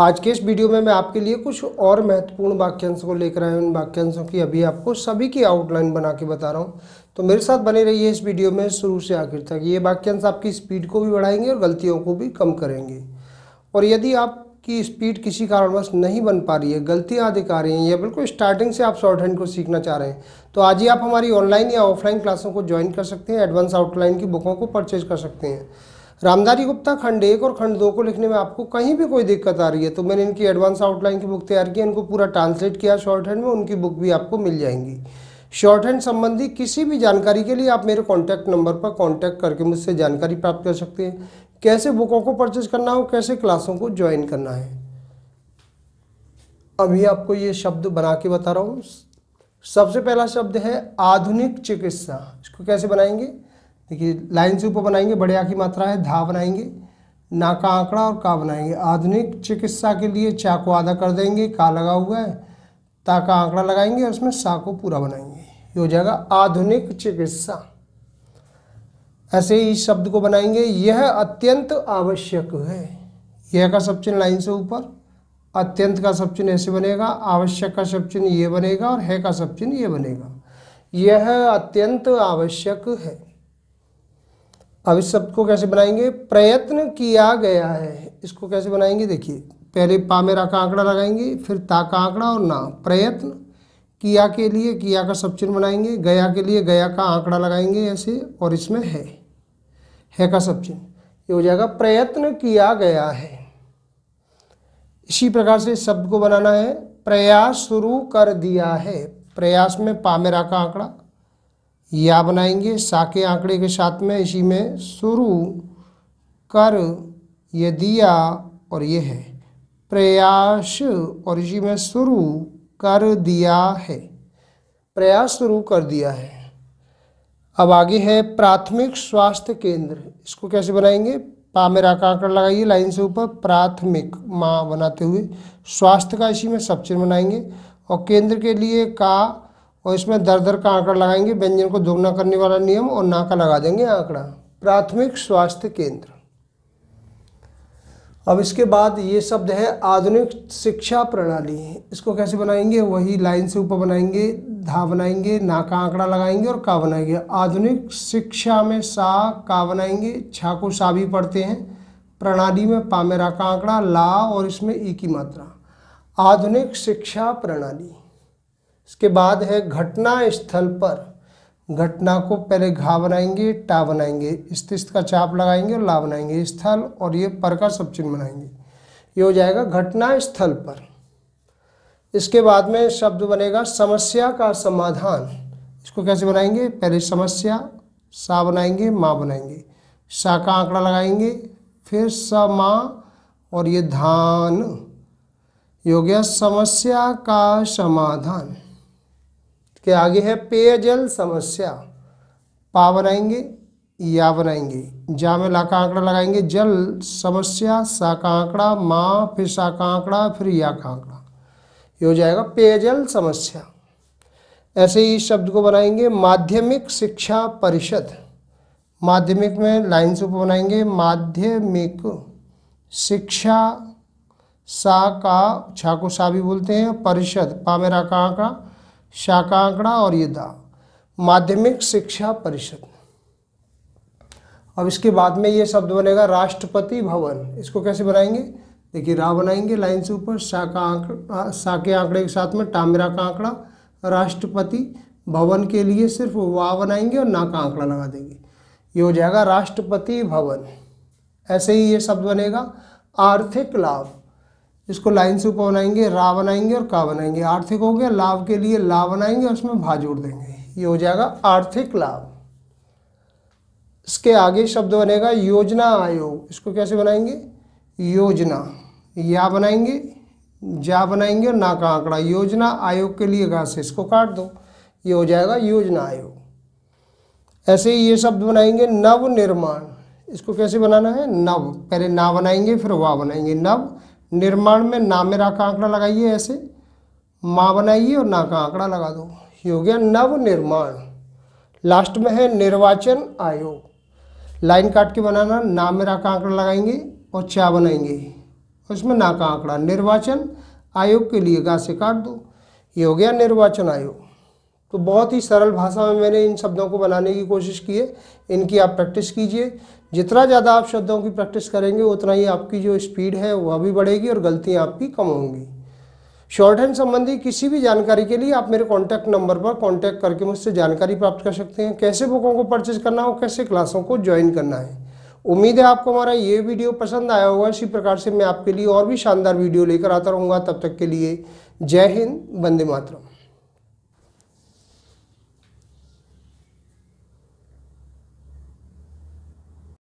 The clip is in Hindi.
आज के इस वीडियो में मैं आपके लिए कुछ और महत्वपूर्ण वाक्यांश को लेकर आया हूँ उन वाक्यांशों की अभी आपको सभी की आउटलाइन बना के बता रहा हूँ तो मेरे साथ बने रहिए इस वीडियो में शुरू से आखिर तक ये वाक्यांश आपकी स्पीड को भी बढ़ाएंगे और गलतियों को भी कम करेंगे और यदि आपकी स्पीड किसी कारणवश नहीं बन पा रही है गलतियाँ अधिक रही हैं या बिल्कुल स्टार्टिंग से आप शॉर्ट हैंड को सीखना चाह रहे हैं तो आज ही आप हमारी ऑनलाइन या ऑफलाइन क्लासों को ज्वाइन कर सकते हैं एडवांस आउटलाइन की बुकों को परचेज कर सकते हैं रामधारी गुप्ता खंड एक और खंड दो को लिखने में आपको कहीं भी कोई दिक्कत आ रही है तो मैंने इनकी एडवांस आउटलाइन की बुक तैयार की इनको पूरा ट्रांसलेट किया शॉर्ट हैंड में उनकी बुक भी आपको मिल जाएंगी शॉर्ट हैंड संबंधी किसी भी जानकारी के लिए आप मेरे कॉन्टैक्ट नंबर पर कॉन्टैक्ट करके मुझसे जानकारी प्राप्त कर सकते हैं कैसे बुकों को परचेज करना हो कैसे क्लासों को ज्वाइन करना है अभी आपको ये शब्द बना के बता रहा हूँ सबसे पहला शब्द है आधुनिक चिकित्सा इसको कैसे बनाएंगे देखिए लाइन से ऊपर बनाएंगे बड़े आ की मात्रा है धा बनाएंगे ना का आंकड़ा और का बनाएंगे आधुनिक चिकित्सा के लिए चा को आधा कर देंगे का लगा हुआ है ता का आंकड़ा लगाएंगे और उसमें सा को पूरा बनाएंगे ये हो जाएगा आधुनिक चिकित्सा ऐसे ही शब्द को बनाएंगे यह अत्यंत आवश्यक है यह का सब चिन्ह लाइन से ऊपर अत्यंत का सब चिन्ह ऐसे बनेगा आवश्यक का सब चिन्ह ये बनेगा और है का सब चिन्ह ये बनेगा यह अत्यंत आवश्यक है अब इस शब्द को कैसे बनाएंगे प्रयत्न किया गया है इसको कैसे बनाएंगे देखिए पहले पामेरा का आंकड़ा लगाएंगे फिर ता का आंकड़ा और ना प्रयत्न किया के लिए किया का सब चिन्ह बनाएंगे गया के लिए गया का आंकड़ा लगाएंगे ऐसे और इसमें है है का सब चिन्ह ये हो जाएगा प्रयत्न किया गया है इसी प्रकार से शब्द को बनाना है प्रयास शुरू कर दिया है प्रयास में पामेरा का आंकड़ा या बनाएंगे साके आंकड़े के साथ में इसी में शुरू कर ये दिया और ये है प्रयास और इसी में शुरू कर दिया है प्रयास शुरू कर दिया है अब आगे है प्राथमिक स्वास्थ्य केंद्र इसको कैसे बनाएंगे पा मेरा का आंकड़ा लगाइए लाइन से ऊपर प्राथमिक माँ बनाते हुए स्वास्थ्य का इसी में सब चिन्ह बनाएंगे और केंद्र के लिए का और इसमें दर दर का आंकड़ा लगाएंगे व्यंजन को दोगुना करने वाला नियम और ना का लगा देंगे आंकड़ा प्राथमिक स्वास्थ्य केंद्र अब इसके बाद ये शब्द है आधुनिक शिक्षा प्रणाली इसको कैसे बनाएंगे वही लाइन से ऊपर बनाएंगे धा बनाएंगे ना का आंकड़ा लगाएंगे और का बनाएंगे आधुनिक शिक्षा में सा का बनाएंगे छा को सा भी पढ़ते हैं प्रणाली में पामेरा का आंकड़ा ला और इसमें ई की मात्रा आधुनिक शिक्षा प्रणाली इसके बाद है घटना स्थल पर घटना को पहले घा बनाएंगे टा बनाएंगे स्थित का चाप लगाएंगे और ला बनाएंगे स्थल और ये पर का सब चिन्ह बनाएंगे ये हो जाएगा घटना स्थल पर इसके बाद में शब्द बनेगा समस्या का समाधान इसको कैसे बनाएंगे पहले समस्या सा बनाएंगे माँ बनाएंगे सा का आंकड़ा लगाएंगे फिर स माँ और ये धान ये हो गया समस्या का समाधान के आगे है पेयजल समस्या पा बनाएंगे या बनाएंगे जा में ला का आंकड़ा लगाएंगे जल समस्या सा का आंकड़ा माँ फिर सा का आंकड़ा फिर या का आंकड़ा ये हो जाएगा पेयजल समस्या ऐसे ही शब्द को बनाएंगे माध्यमिक शिक्षा परिषद माध्यमिक में लाइन से बनाएंगे माध्यमिक शिक्षा सा का छा को सा भी बोलते हैं परिषद पा मेरा का आंकड़ा शाकांकड़ा आंकड़ा और ये दा माध्यमिक शिक्षा परिषद अब इसके बाद में ये शब्द बनेगा राष्ट्रपति भवन इसको कैसे बनाएंगे देखिए रा बनाएंगे लाइन से ऊपर शाका आंकड़ा शाके के आंकड़े के साथ में टामिरा का आंकड़ा राष्ट्रपति भवन के लिए सिर्फ वाह बनाएंगे और ना का आंकड़ा लगा देंगे ये हो जाएगा राष्ट्रपति भवन ऐसे ही ये शब्द बनेगा आर्थिक लाभ इसको लाइन से ऊपर बनाएंगे रा बनाएंगे और का बनाएंगे आर्थिक हो गया लाभ के लिए ला बनाएंगे और उसमें भा जोड़ देंगे ये हो जाएगा आर्थिक लाभ इसके आगे शब्द बनेगा योजना आयोग इसको कैसे बनाएंगे योजना या बनाएंगे जा बनाएंगे और ना का आंकड़ा योजना आयोग के लिए घास से इसको काट दो ये हो जाएगा योजना आयोग ऐसे ही ये शब्द बनाएंगे नव निर्माण इसको कैसे बनाना है नव पहले ना बनाएंगे फिर वाह बनाएंगे नव निर्माण में ना मेरा का आंकड़ा लगाइए ऐसे माँ बनाइए और ना का आंकड़ा लगा दो हो गया नव निर्माण लास्ट में है निर्वाचन आयोग लाइन काट के बनाना नामेरा का आंकड़ा लगाएंगे और चा बनाएंगे उसमें ना का आंकड़ा निर्वाचन आयोग के लिए गा से काट दो ये हो गया निर्वाचन आयोग तो बहुत ही सरल भाषा में मैंने इन शब्दों को बनाने की कोशिश की है इनकी आप प्रैक्टिस कीजिए जितना ज़्यादा आप शब्दों की प्रैक्टिस करेंगे उतना ही आपकी जो स्पीड है वह भी बढ़ेगी और गलतियाँ आपकी कम होंगी शॉर्ट हैंड संबंधी किसी भी जानकारी के लिए आप मेरे कॉन्टैक्ट नंबर पर कॉन्टैक्ट करके मुझसे जानकारी प्राप्त कर सकते हैं कैसे बुकों को परचेज करना हो कैसे क्लासों को ज्वाइन करना है उम्मीद है आपको हमारा ये वीडियो पसंद आया होगा इसी प्रकार से मैं आपके लिए और भी शानदार वीडियो लेकर आता रहूँगा तब तक के लिए जय हिंद वंदे मातरम